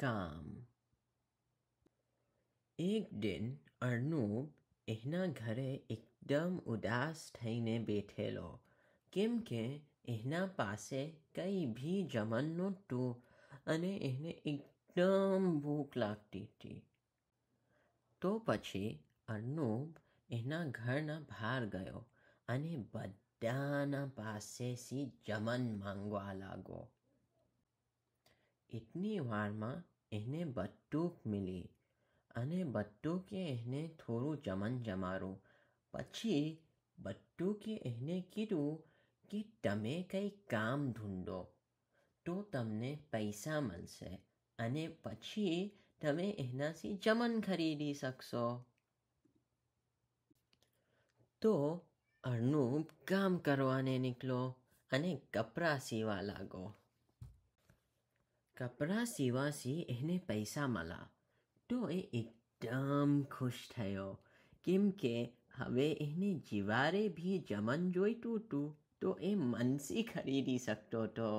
काम એક દિન અર્નુબ એના ઘરે એકદમ ઉદાસ થઈને બેઠેલો કેમ કે એના પાસે કંઈ ભી જમન નહોતું અને એને એકદમ ભૂખ લાગતી હતી તો પછી અર્ણુબ એના ઘરના બહાર ગયો અને બધાના પાસેથી જમન માંગવા લાગ્યો એટલી વારમાં એને બટ્ટુક મિલી અને બટ્ટુકે એને થોડું ચમન જમાડ્યું પછી બટ્ટુકે એને કીધું કે તમે કંઈ કામ ઢૂંઢો તો તમને પૈસા મળશે અને પછી તમે એનાથી ચમન ખરીદી શકશો તો અર્ણુબ કામ કરવાને નીકળો અને કપડાં સીવા લાગો કપડાં સીવાસી એને પૈસા મળ્યા તો એ એકદમ ખુશ થયો કેમ કે હવે એને જીવારે ભી જમન જોઈતું હતું તો એ મનસી ખરીદી શકતો હતો